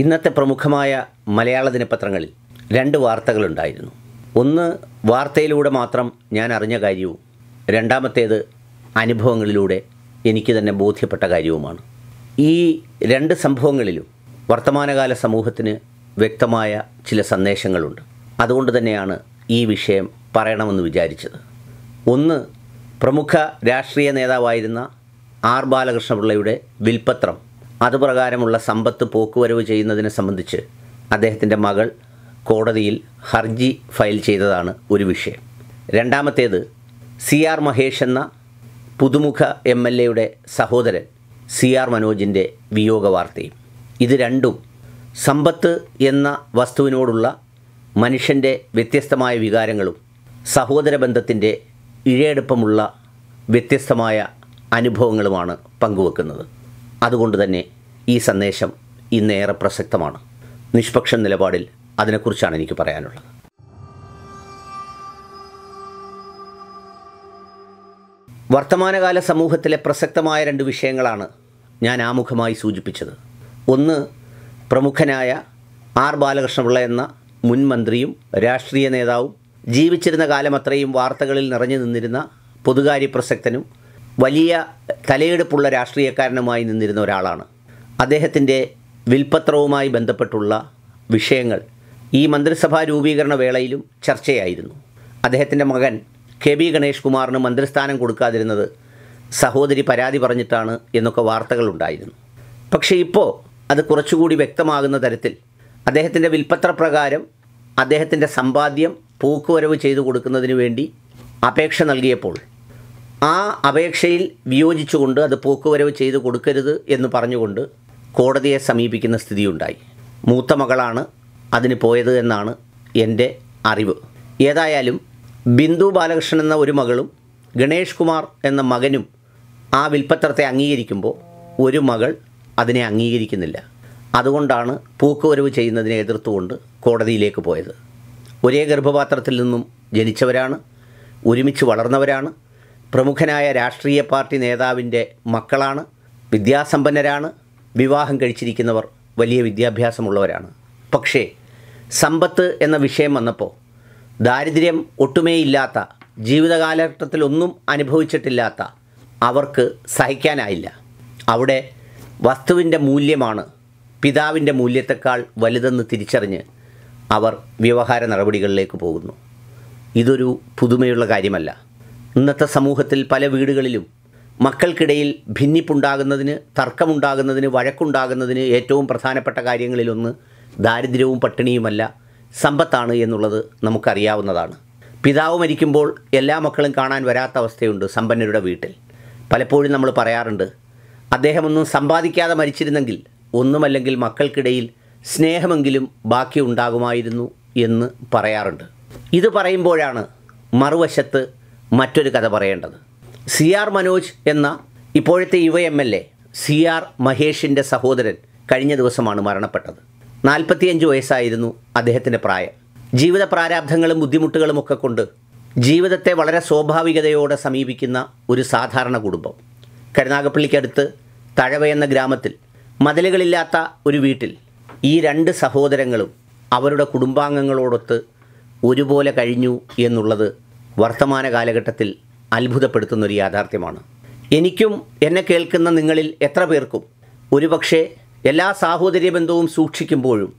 ഇന്നത്തെ പ്രമുഖമായ മലയാള ദിനപത്രങ്ങളിൽ രണ്ട് വാർത്തകളുണ്ടായിരുന്നു ഒന്ന് വാർത്തയിലൂടെ മാത്രം ഞാൻ അറിഞ്ഞ കാര്യവും രണ്ടാമത്തേത് അനുഭവങ്ങളിലൂടെ എനിക്ക് തന്നെ ബോധ്യപ്പെട്ട കാര്യവുമാണ് ഈ രണ്ട് സംഭവങ്ങളിലും വർത്തമാനകാല സമൂഹത്തിന് വ്യക്തമായ ചില സന്ദേശങ്ങളുണ്ട് അതുകൊണ്ട് തന്നെയാണ് ഈ വിഷയം പറയണമെന്ന് വിചാരിച്ചത് ഒന്ന് പ്രമുഖ രാഷ്ട്രീയ നേതാവായിരുന്ന ആർ ബാലകൃഷ്ണപിള്ളയുടെ വിൽപത്രം അതുപ്രകാരമുള്ള സമ്പത്ത് പോക്കുവരവ് ചെയ്യുന്നതിനെ സംബന്ധിച്ച് അദ്ദേഹത്തിൻ്റെ മകൾ കോടതിയിൽ ഹർജി ഫയൽ ചെയ്തതാണ് ഒരു വിഷയം രണ്ടാമത്തേത് സി ആർ മഹേഷ് എന്ന പുതുമുഖ എം എൽ എയുടെ സഹോദരൻ സി ആർ മനോജിൻ്റെ വിയോഗ വാർത്തയും ഇത് രണ്ടും സമ്പത്ത് എന്ന വസ്തുവിനോടുള്ള മനുഷ്യൻ്റെ വ്യത്യസ്തമായ വികാരങ്ങളും സഹോദര ബന്ധത്തിൻ്റെ ഇഴയെടുപ്പമുള്ള വ്യത്യസ്തമായ അനുഭവങ്ങളുമാണ് പങ്കുവെക്കുന്നത് അതുകൊണ്ട് തന്നെ ഈ സന്ദേശം ഇന്നേറെ പ്രസക്തമാണ് നിഷ്പക്ഷ നിലപാടിൽ അതിനെക്കുറിച്ചാണ് എനിക്ക് പറയാനുള്ളത് വർത്തമാനകാല സമൂഹത്തിലെ പ്രസക്തമായ രണ്ട് വിഷയങ്ങളാണ് ഞാൻ ആമുഖമായി സൂചിപ്പിച്ചത് ഒന്ന് പ്രമുഖനായ ആർ ബാലകൃഷ്ണപിള്ള എന്ന മുൻ മന്ത്രിയും രാഷ്ട്രീയ നേതാവും ജീവിച്ചിരുന്ന കാലം അത്രയും വാർത്തകളിൽ നിറഞ്ഞു നിന്നിരുന്ന പൊതുകാര്യ പ്രസക്തനും വലിയ തലയെടുപ്പുള്ള രാഷ്ട്രീയക്കാരനുമായി നിന്നിരുന്ന ഒരാളാണ് അദ്ദേഹത്തിൻ്റെ വിൽപത്രവുമായി ബന്ധപ്പെട്ടുള്ള വിഷയങ്ങൾ ഈ മന്ത്രിസഭാ രൂപീകരണ വേളയിലും ചർച്ചയായിരുന്നു അദ്ദേഹത്തിൻ്റെ മകൻ കെ ബി ഗണേഷ് കുമാറിന് മന്ത്രിസ്ഥാനം കൊടുക്കാതിരുന്നത് സഹോദരി പരാതി പറഞ്ഞിട്ടാണ് എന്നൊക്കെ വാർത്തകളുണ്ടായിരുന്നു പക്ഷേ ഇപ്പോൾ അത് കുറച്ചുകൂടി വ്യക്തമാകുന്ന തരത്തിൽ അദ്ദേഹത്തിൻ്റെ വിൽപ്പത്രപ്രകാരം അദ്ദേഹത്തിൻ്റെ സമ്പാദ്യം പൂക്കുവരവ് ചെയ്തു കൊടുക്കുന്നതിന് വേണ്ടി അപേക്ഷ നൽകിയപ്പോൾ ആ അപേക്ഷയിൽ വിയോജിച്ചുകൊണ്ട് അത് പോക്കുവരവ് ചെയ്ത് കൊടുക്കരുത് എന്ന് പറഞ്ഞുകൊണ്ട് കോടതിയെ സമീപിക്കുന്ന സ്ഥിതിയുണ്ടായി മൂത്ത മകളാണ് അതിന് പോയത് എന്നാണ് എൻ്റെ അറിവ് ഏതായാലും ബിന്ദു ബാലകൃഷ്ണൻ എന്ന ഒരു മകളും ഗണേഷ് കുമാർ എന്ന മകനും ആ വിൽപ്പത്രത്തെ അംഗീകരിക്കുമ്പോൾ ഒരു മകൾ അതിനെ അംഗീകരിക്കുന്നില്ല അതുകൊണ്ടാണ് പൂക്കുവരവ് ചെയ്യുന്നതിനെ എതിർത്തുകൊണ്ട് കോടതിയിലേക്ക് പോയത് ഒരേ ഗർഭപാത്രത്തിൽ നിന്നും ജനിച്ചവരാണ് ഒരുമിച്ച് വളർന്നവരാണ് പ്രമുഖനായ രാഷ്ട്രീയ പാർട്ടി നേതാവിൻ്റെ മക്കളാണ് വിദ്യാസമ്പന്നരാണ് വിവാഹം കഴിച്ചിരിക്കുന്നവർ വലിയ വിദ്യാഭ്യാസമുള്ളവരാണ് പക്ഷേ സമ്പത്ത് എന്ന വിഷയം വന്നപ്പോൾ ദാരിദ്ര്യം ഒട്ടുമേ ഇല്ലാത്ത ജീവിതകാലഘട്ടത്തിലൊന്നും അനുഭവിച്ചിട്ടില്ലാത്ത അവർക്ക് സഹിക്കാനായില്ല അവിടെ വസ്തുവിൻ്റെ മൂല്യമാണ് പിതാവിൻ്റെ മൂല്യത്തെക്കാൾ വലുതെന്ന് തിരിച്ചറിഞ്ഞ് അവർ വ്യവഹാര നടപടികളിലേക്ക് പോകുന്നു ഇതൊരു പുതുമയുള്ള കാര്യമല്ല ഇന്നത്തെ സമൂഹത്തിൽ പല വീടുകളിലും മക്കൾക്കിടയിൽ ഭിന്നിപ്പുണ്ടാകുന്നതിന് തർക്കമുണ്ടാകുന്നതിന് വഴക്കുണ്ടാകുന്നതിന് ഏറ്റവും പ്രധാനപ്പെട്ട കാര്യങ്ങളിലൊന്ന് ദാരിദ്ര്യവും പട്ടിണിയുമല്ല സമ്പത്താണ് എന്നുള്ളത് നമുക്കറിയാവുന്നതാണ് പിതാവ് മരിക്കുമ്പോൾ എല്ലാ മക്കളും കാണാൻ വരാത്ത അവസ്ഥയുണ്ട് സമ്പന്നരുടെ വീട്ടിൽ പലപ്പോഴും നമ്മൾ പറയാറുണ്ട് അദ്ദേഹമൊന്നും സമ്പാദിക്കാതെ മരിച്ചിരുന്നെങ്കിൽ ഒന്നുമല്ലെങ്കിൽ മക്കൾക്കിടയിൽ സ്നേഹമെങ്കിലും ബാക്കി ഉണ്ടാകുമായിരുന്നു എന്ന് പറയാറുണ്ട് ഇത് പറയുമ്പോഴാണ് മറുവശത്ത് മറ്റൊരു കഥ പറയേണ്ടത് സി ആർ മനോജ് എന്ന ഇപ്പോഴത്തെ യുവ M L A C R മഹേഷിൻ്റെ സഹോദരൻ കഴിഞ്ഞ ദിവസമാണ് മരണപ്പെട്ടത് നാൽപ്പത്തിയഞ്ച് വയസ്സായിരുന്നു അദ്ദേഹത്തിൻ്റെ പ്രായം ജീവിത പ്രാരാബ്ധങ്ങളും ബുദ്ധിമുട്ടുകളും ഒക്കെ കൊണ്ട് ജീവിതത്തെ വളരെ സ്വാഭാവികതയോടെ സമീപിക്കുന്ന ഒരു സാധാരണ കുടുംബം കരുനാഗപ്പള്ളിക്കടുത്ത് തഴവ എന്ന ഗ്രാമത്തിൽ മതിലുകളില്ലാത്ത ഒരു വീട്ടിൽ ഈ രണ്ട് സഹോദരങ്ങളും അവരുടെ കുടുംബാംഗങ്ങളോടൊത്ത് ഒരുപോലെ കഴിഞ്ഞു എന്നുള്ളത് വർത്തമാന കാലഘട്ടത്തിൽ അത്ഭുതപ്പെടുത്തുന്നൊരു യാഥാർത്ഥ്യമാണ് എനിക്കും എന്നെ കേൾക്കുന്ന നിങ്ങളിൽ എത്ര പേർക്കും ഒരുപക്ഷെ എല്ലാ സാഹോദര്യ ബന്ധവും സൂക്ഷിക്കുമ്പോഴും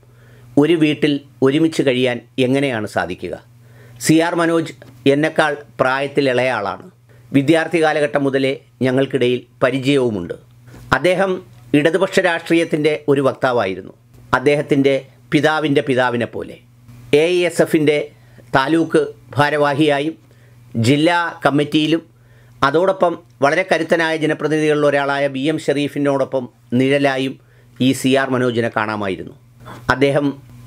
ഒരു വീട്ടിൽ ഒരുമിച്ച് കഴിയാൻ എങ്ങനെയാണ് സാധിക്കുക സി ആർ മനോജ് എന്നെക്കാൾ പ്രായത്തിലിളയ ആളാണ് വിദ്യാർത്ഥി കാലഘട്ടം മുതലേ ഞങ്ങൾക്കിടയിൽ പരിചയവുമുണ്ട് അദ്ദേഹം ഇടതുപക്ഷ രാഷ്ട്രീയത്തിൻ്റെ ഒരു വക്താവായിരുന്നു അദ്ദേഹത്തിൻ്റെ പിതാവിൻ്റെ പിതാവിനെ പോലെ എ എസ് എഫിൻ്റെ താലൂക്ക് ഭാരവാഹിയായും ജില്ലാ കമ്മിറ്റിയിലും അതോടൊപ്പം വളരെ കരുത്തനായ ജനപ്രതിനിധികളിൽ ഒരാളായ ബി എം ഷെറീഫിനോടൊപ്പം നിഴലായും ഈ സി ആർ മനോജിനെ കാണാമായിരുന്നു അദ്ദേഹം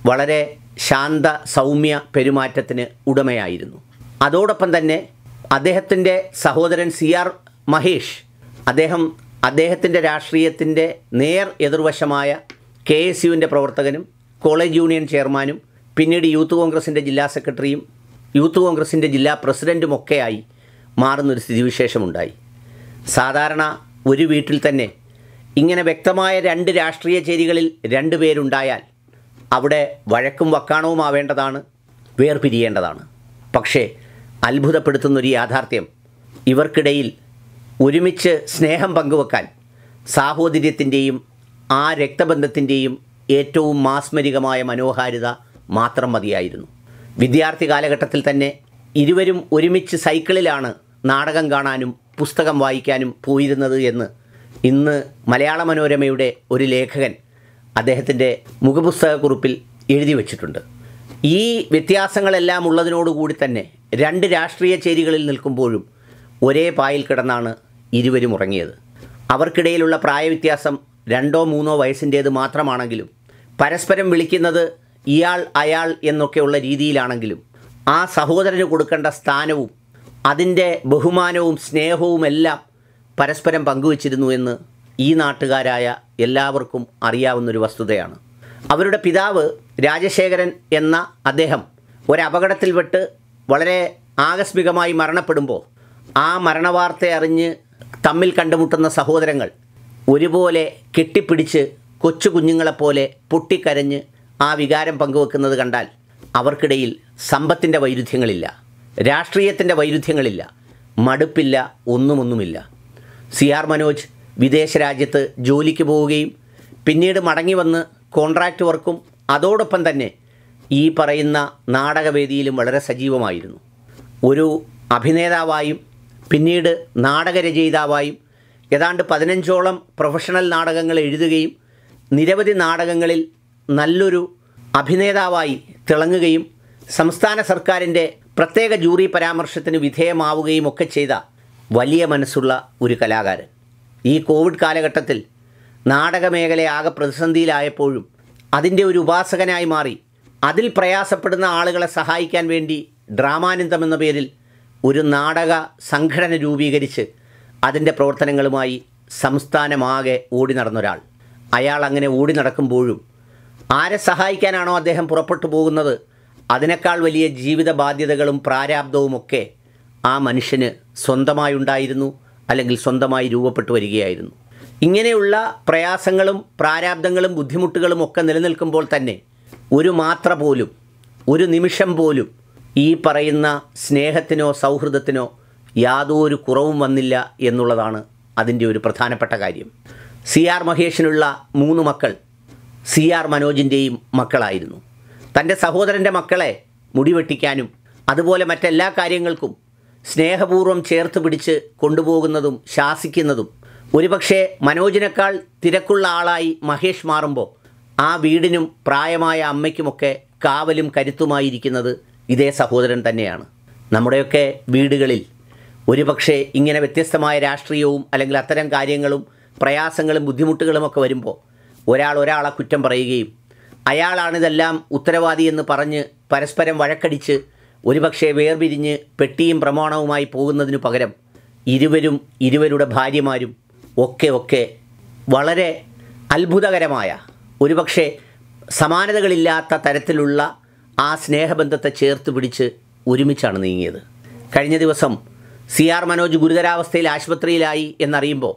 വളരെ ശാന്ത സൗമ്യ പെരുമാറ്റത്തിന് ഉടമയായിരുന്നു അതോടൊപ്പം തന്നെ അദ്ദേഹത്തിൻ്റെ സഹോദരൻ സി ആർ മഹേഷ് അദ്ദേഹം അദ്ദേഹത്തിൻ്റെ രാഷ്ട്രീയത്തിൻ്റെ നേർ എതിർവശമായ കെ എസ് യുവിൻ്റെ പ്രവർത്തകനും കോളേജ് യൂണിയൻ ചെയർമാനും പിന്നീട് യൂത്ത് കോൺഗ്രസിൻ്റെ ജില്ലാ സെക്രട്ടറിയും യൂത്ത് കോൺഗ്രസിൻ്റെ ജില്ലാ പ്രസിഡൻറ്റുമൊക്കെയായി മാറുന്നൊരു സ്ഥിതിവിശേഷമുണ്ടായി സാധാരണ ഒരു വീട്ടിൽ തന്നെ ഇങ്ങനെ വ്യക്തമായ രണ്ട് രാഷ്ട്രീയ ചേരികളിൽ രണ്ട് പേരുണ്ടായാൽ അവിടെ വഴക്കും വക്കാണവും ആവേണ്ടതാണ് വേർപിരിയേണ്ടതാണ് പക്ഷേ അത്ഭുതപ്പെടുത്തുന്നൊരു യാഥാർത്ഥ്യം ഇവർക്കിടയിൽ ഒരുമിച്ച് സ്നേഹം പങ്കുവെക്കാൻ സാഹോദര്യത്തിൻ്റെയും ആ രക്തബന്ധത്തിൻ്റെയും ഏറ്റവും മാസ്മരികമായ മനോഹാരിത മാത്രം മതിയായിരുന്നു വിദ്യാർത്ഥി കാലഘട്ടത്തിൽ തന്നെ ഇരുവരും ഒരുമിച്ച് സൈക്കിളിലാണ് നാടകം കാണാനും പുസ്തകം വായിക്കാനും പോയിരുന്നത് എന്ന് ഇന്ന് മലയാള മനോരമയുടെ ഒരു ലേഖകൻ അദ്ദേഹത്തിൻ്റെ മുഖപുസ്തകക്കുറിപ്പിൽ എഴുതി വച്ചിട്ടുണ്ട് ഈ വ്യത്യാസങ്ങളെല്ലാം ഉള്ളതിനോടുകൂടി തന്നെ രണ്ട് രാഷ്ട്രീയ ചേരികളിൽ നിൽക്കുമ്പോഴും ഒരേ പായിൽ കിടന്നാണ് ഇരുവരും ഉറങ്ങിയത് അവർക്കിടയിലുള്ള പ്രായവ്യത്യാസം രണ്ടോ മൂന്നോ വയസ്സിൻ്റേത് മാത്രമാണെങ്കിലും പരസ്പരം വിളിക്കുന്നത് ഇയാൾ അയാൾ എന്നൊക്കെയുള്ള രീതിയിലാണെങ്കിലും ആ സഹോദരന് കൊടുക്കേണ്ട സ്ഥാനവും അതിൻ്റെ ബഹുമാനവും സ്നേഹവും എല്ലാം പരസ്പരം പങ്കുവച്ചിരുന്നു എന്ന് ഈ നാട്ടുകാരായ എല്ലാവർക്കും അറിയാവുന്നൊരു വസ്തുതയാണ് അവരുടെ പിതാവ് രാജശേഖരൻ എന്ന അദ്ദേഹം ഒരപകടത്തിൽ പെട്ട് വളരെ ആകസ്മികമായി മരണപ്പെടുമ്പോൾ ആ മരണവാർത്ത അറിഞ്ഞ് തമ്മിൽ കണ്ടുമുട്ടുന്ന സഹോദരങ്ങൾ ഒരുപോലെ കെട്ടിപ്പിടിച്ച് കൊച്ചു കുഞ്ഞുങ്ങളെപ്പോലെ പൊട്ടിക്കരഞ്ഞ് ആ വികാരം പങ്കുവെക്കുന്നത് കണ്ടാൽ അവർക്കിടയിൽ സമ്പത്തിൻ്റെ വൈരുദ്ധ്യങ്ങളില്ല രാഷ്ട്രീയത്തിൻ്റെ വൈരുദ്ധ്യങ്ങളില്ല മടുപ്പില്ല ഒന്നുമൊന്നുമില്ല സി ആർ മനോജ് വിദേശ രാജ്യത്ത് ജോലിക്ക് പോവുകയും പിന്നീട് മടങ്ങി വന്ന് കോൺട്രാക്റ്റ് വർക്കും അതോടൊപ്പം തന്നെ ഈ പറയുന്ന നാടകവേദിയിലും വളരെ സജീവമായിരുന്നു ഒരു അഭിനേതാവായും പിന്നീട് നാടകരചയിതാവായും ഏതാണ്ട് പതിനഞ്ചോളം പ്രൊഫഷണൽ നാടകങ്ങൾ എഴുതുകയും നിരവധി നാടകങ്ങളിൽ നല്ലൊരു അഭിനേതാവായി തിളങ്ങുകയും സംസ്ഥാന സർക്കാരിൻ്റെ പ്രത്യേക ജൂറി പരാമർശത്തിന് വിധേയമാവുകയും ഒക്കെ ചെയ്ത വലിയ മനസ്സുള്ള ഒരു കലാകാരൻ ഈ കോവിഡ് കാലഘട്ടത്തിൽ നാടകമേഖല ആകെ പ്രതിസന്ധിയിലായപ്പോഴും അതിൻ്റെ ഒരു ഉപാസകനായി മാറി അതിൽ പ്രയാസപ്പെടുന്ന ആളുകളെ സഹായിക്കാൻ വേണ്ടി ഡ്രാമാനന്ദം എന്ന പേരിൽ ഒരു നാടക സംഘടന രൂപീകരിച്ച് അതിൻ്റെ പ്രവർത്തനങ്ങളുമായി സംസ്ഥാനമാകെ ഓടി നടന്നൊരാൾ അയാൾ അങ്ങനെ ഓടി നടക്കുമ്പോഴും ആരെ സഹായിക്കാനാണോ അദ്ദേഹം പുറപ്പെട്ടു പോകുന്നത് അതിനേക്കാൾ വലിയ ജീവിത ബാധ്യതകളും പ്രാരാബ്ദവുമൊക്കെ ആ മനുഷ്യന് സ്വന്തമായുണ്ടായിരുന്നു അല്ലെങ്കിൽ സ്വന്തമായി രൂപപ്പെട്ടു വരികയായിരുന്നു ഇങ്ങനെയുള്ള പ്രയാസങ്ങളും പ്രാരാബ്ദങ്ങളും ബുദ്ധിമുട്ടുകളും ഒക്കെ നിലനിൽക്കുമ്പോൾ തന്നെ ഒരു മാത്ര പോലും ഒരു നിമിഷം പോലും ഈ പറയുന്ന സ്നേഹത്തിനോ സൗഹൃദത്തിനോ യാതൊരു കുറവും വന്നില്ല എന്നുള്ളതാണ് അതിൻ്റെ ഒരു പ്രധാനപ്പെട്ട കാര്യം സി ആർ മഹേഷിനുള്ള മൂന്ന് മക്കൾ സി ആർ മനോജിൻ്റെയും മക്കളായിരുന്നു തൻ്റെ സഹോദരൻ്റെ മക്കളെ മുടിവെട്ടിക്കാനും അതുപോലെ മറ്റെല്ലാ കാര്യങ്ങൾക്കും സ്നേഹപൂർവ്വം ചേർത്ത് പിടിച്ച് കൊണ്ടുപോകുന്നതും ശാസിക്കുന്നതും ഒരുപക്ഷെ മനോജിനേക്കാൾ തിരക്കുള്ള ആളായി മഹേഷ് മാറുമ്പോൾ ആ വീടിനും പ്രായമായ അമ്മയ്ക്കുമൊക്കെ കാവലും കരുത്തുമായിരിക്കുന്നത് ഇതേ സഹോദരൻ തന്നെയാണ് നമ്മുടെയൊക്കെ വീടുകളിൽ ഒരുപക്ഷെ ഇങ്ങനെ വ്യത്യസ്തമായ രാഷ്ട്രീയവും അല്ലെങ്കിൽ അത്തരം കാര്യങ്ങളും പ്രയാസങ്ങളും ബുദ്ധിമുട്ടുകളുമൊക്കെ വരുമ്പോൾ ഒരാൾ ഒരാളെ കുറ്റം പറയുകയും അയാളാണിതെല്ലാം ഉത്തരവാദി എന്ന് പറഞ്ഞ് പരസ്പരം വഴക്കടിച്ച് ഒരുപക്ഷെ വേർപിരിഞ്ഞ് പെട്ടിയും പ്രമാണവുമായി പോകുന്നതിനു പകരം ഇരുവരും ഇരുവരുടെ ഭാര്യമാരും ഒക്കെ ഒക്കെ വളരെ അത്ഭുതകരമായ ഒരുപക്ഷെ സമാനതകളില്ലാത്ത തരത്തിലുള്ള ആ സ്നേഹബന്ധത്തെ ചേർത്ത് പിടിച്ച് ഒരുമിച്ചാണ് നീങ്ങിയത് കഴിഞ്ഞ ദിവസം സി ആർ മനോജ് ഗുരുതരാവസ്ഥയിൽ ആശുപത്രിയിലായി എന്നറിയുമ്പോൾ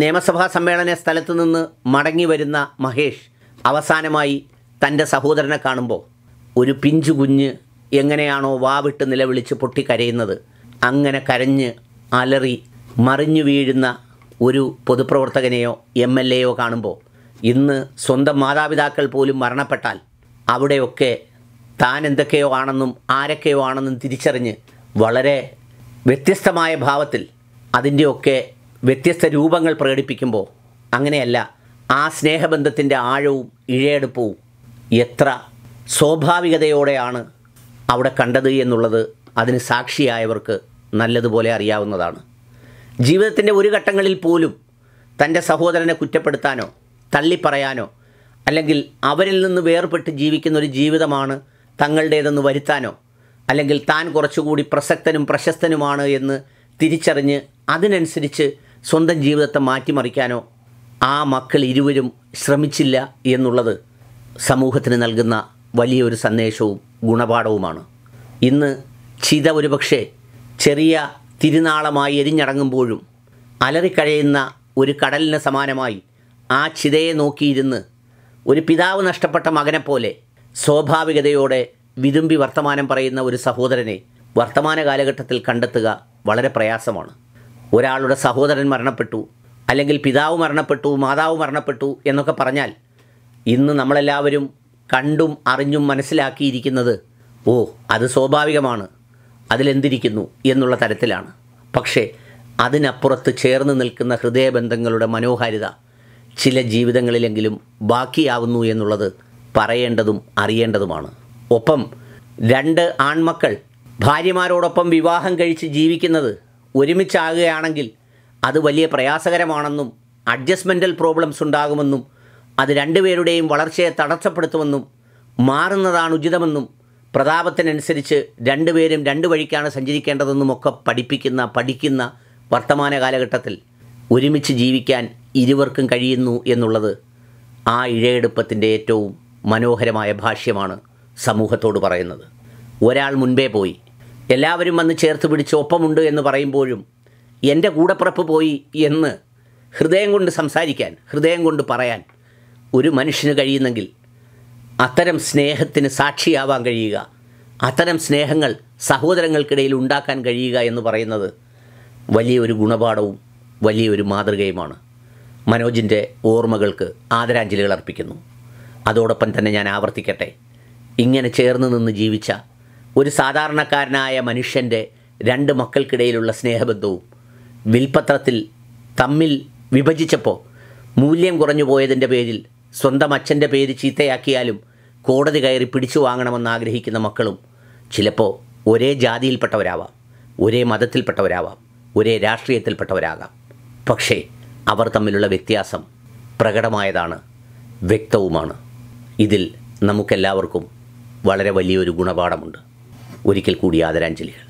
നിയമസഭാ സമ്മേളന സ്ഥലത്ത് നിന്ന് മടങ്ങി വരുന്ന മഹേഷ് അവസാനമായി തൻ്റെ സഹോദരനെ കാണുമ്പോൾ ഒരു പിഞ്ചു കുഞ്ഞ് എങ്ങനെയാണോ വാവിട്ട് നിലവിളിച്ച് പൊട്ടിക്കരയുന്നത് അങ്ങനെ കരഞ്ഞ് അലറി മറിഞ്ഞു വീഴുന്ന ഒരു പൊതുപ്രവർത്തകനെയോ എം എൽ എയോ കാണുമ്പോൾ ഇന്ന് സ്വന്തം മാതാപിതാക്കൾ പോലും മരണപ്പെട്ടാൽ അവിടെയൊക്കെ താൻ എന്തൊക്കെയോ ആണെന്നും ആരൊക്കെയോ ആണെന്നും തിരിച്ചറിഞ്ഞ് വളരെ വ്യത്യസ്തമായ ഭാവത്തിൽ അതിൻ്റെയൊക്കെ വ്യത്യസ്ത രൂപങ്ങൾ പ്രകടിപ്പിക്കുമ്പോൾ അങ്ങനെയല്ല ആ സ്നേഹബന്ധത്തിൻ്റെ ആഴവും ഇഴയെടുപ്പവും എത്ര സ്വാഭാവികതയോടെയാണ് അവിടെ കണ്ടത് എന്നുള്ളത് അതിന് സാക്ഷിയായവർക്ക് നല്ലതുപോലെ അറിയാവുന്നതാണ് ജീവിതത്തിൻ്റെ ഒരു ഘട്ടങ്ങളിൽ പോലും തൻ്റെ സഹോദരനെ കുറ്റപ്പെടുത്താനോ തള്ളിപ്പറയാനോ അല്ലെങ്കിൽ അവരിൽ നിന്ന് വേർപെട്ട് ജീവിക്കുന്ന ഒരു ജീവിതമാണ് തങ്ങളുടേതെന്ന് വരുത്താനോ അല്ലെങ്കിൽ താൻ കുറച്ചുകൂടി പ്രസക്തനും പ്രശസ്തനുമാണ് എന്ന് തിരിച്ചറിഞ്ഞ് അതിനനുസരിച്ച് സ്വന്തം ജീവിതത്തെ മാറ്റിമറിക്കാനോ ആ മക്കൾ ഇരുവരും ശ്രമിച്ചില്ല എന്നുള്ളത് സമൂഹത്തിന് നൽകുന്ന വലിയൊരു സന്ദേശവും ഗുണപാഠവുമാണ് ഇന്ന് ചിത ഒരുപക്ഷെ ചെറിയ തിരുനാളമായി എരിഞ്ഞടങ്ങുമ്പോഴും അലറിക്കഴയുന്ന ഒരു കടലിന് സമാനമായി ആ ചിതയെ നോക്കിയിരുന്ന് ഒരു പിതാവ് നഷ്ടപ്പെട്ട മകനെപ്പോലെ സ്വാഭാവികതയോടെ വിതുമ്പി വർത്തമാനം പറയുന്ന ഒരു സഹോദരനെ വർത്തമാന കാലഘട്ടത്തിൽ കണ്ടെത്തുക വളരെ പ്രയാസമാണ് ഒരാളുടെ സഹോദരൻ മരണപ്പെട്ടു അല്ലെങ്കിൽ പിതാവ് മരണപ്പെട്ടു മാതാവ് മരണപ്പെട്ടു എന്നൊക്കെ പറഞ്ഞാൽ ഇന്ന് നമ്മളെല്ലാവരും കണ്ടും അറിഞ്ഞും മനസ്സിലാക്കിയിരിക്കുന്നത് ഓ അത് സ്വാഭാവികമാണ് അതിലെന്തിരിക്കുന്നു എന്നുള്ള തരത്തിലാണ് പക്ഷേ അതിനപ്പുറത്ത് ചേർന്ന് നിൽക്കുന്ന ഹൃദയബന്ധങ്ങളുടെ മനോഹാരിത ചില ജീവിതങ്ങളിലെങ്കിലും ബാക്കിയാവുന്നു എന്നുള്ളത് പറയേണ്ടതും അറിയേണ്ടതുമാണ് ഒപ്പം രണ്ട് ആൺമക്കൾ ഭാര്യമാരോടൊപ്പം വിവാഹം കഴിച്ച് ജീവിക്കുന്നത് ഒരുമിച്ചാകുകയാണെങ്കിൽ അത് വലിയ പ്രയാസകരമാണെന്നും അഡ്ജസ്റ്റ്മെൻ്റൽ പ്രോബ്ലംസ് ഉണ്ടാകുമെന്നും അത് രണ്ടുപേരുടെയും വളർച്ചയെ തടസ്സപ്പെടുത്തുമെന്നും മാറുന്നതാണ് ഉചിതമെന്നും പ്രതാപത്തിനനുസരിച്ച് രണ്ടുപേരും രണ്ടു വഴിക്കാണ് സഞ്ചരിക്കേണ്ടതെന്നുമൊക്കെ പഠിപ്പിക്കുന്ന പഠിക്കുന്ന വർത്തമാന കാലഘട്ടത്തിൽ ഒരുമിച്ച് ജീവിക്കാൻ ഇരുവർക്കും കഴിയുന്നു എന്നുള്ളത് ആ ഇഴയെടുപ്പത്തിൻ്റെ ഏറ്റവും മനോഹരമായ ഭാഷ്യമാണ് സമൂഹത്തോട് പറയുന്നത് ഒരാൾ മുൻപേ പോയി എല്ലാവരും വന്ന് ചേർത്ത് പിടിച്ച് ഒപ്പമുണ്ട് എന്ന് പറയുമ്പോഴും എൻ്റെ കൂടപ്പിറപ്പ് പോയി എന്ന് ഹൃദയം കൊണ്ട് സംസാരിക്കാൻ ഹൃദയം കൊണ്ട് പറയാൻ ഒരു മനുഷ്യന് കഴിയുന്നെങ്കിൽ അത്തരം സ്നേഹത്തിന് സാക്ഷിയാവാൻ കഴിയുക അത്തരം സ്നേഹങ്ങൾ സഹോദരങ്ങൾക്കിടയിൽ ഉണ്ടാക്കാൻ കഴിയുക എന്ന് പറയുന്നത് വലിയൊരു ഗുണപാഠവും വലിയൊരു മാതൃകയുമാണ് മനോജിൻ്റെ ഓർമ്മകൾക്ക് ആദരാഞ്ജലികൾ അർപ്പിക്കുന്നു അതോടൊപ്പം തന്നെ ഞാൻ ആവർത്തിക്കട്ടെ ഇങ്ങനെ ചേർന്ന് നിന്ന് ജീവിച്ച ഒരു സാധാരണക്കാരനായ മനുഷ്യൻ്റെ രണ്ട് മക്കൾക്കിടയിലുള്ള സ്നേഹബന്ധവും വിൽപത്രത്തിൽ തമ്മിൽ വിഭജിച്ചപ്പോൾ മൂല്യം കുറഞ്ഞു പോയതിൻ്റെ പേരിൽ സ്വന്തം അച്ഛൻ്റെ പേര് ചീത്തയാക്കിയാലും കോടതി കയറി പിടിച്ചു വാങ്ങണമെന്ന് ആഗ്രഹിക്കുന്ന മക്കളും ചിലപ്പോൾ ഒരേ ജാതിയിൽപ്പെട്ടവരാവാം ഒരേ മതത്തിൽപ്പെട്ടവരാവാം ഒരേ രാഷ്ട്രീയത്തിൽപ്പെട്ടവരാകാം പക്ഷേ അവർ തമ്മിലുള്ള വ്യത്യാസം പ്രകടമായതാണ് വ്യക്തവുമാണ് ഇതിൽ നമുക്കെല്ലാവർക്കും വളരെ വലിയൊരു ഗുണപാഠമുണ്ട് ഒരിക്കൽ കൂടി ആദരാഞ്ജലികൾ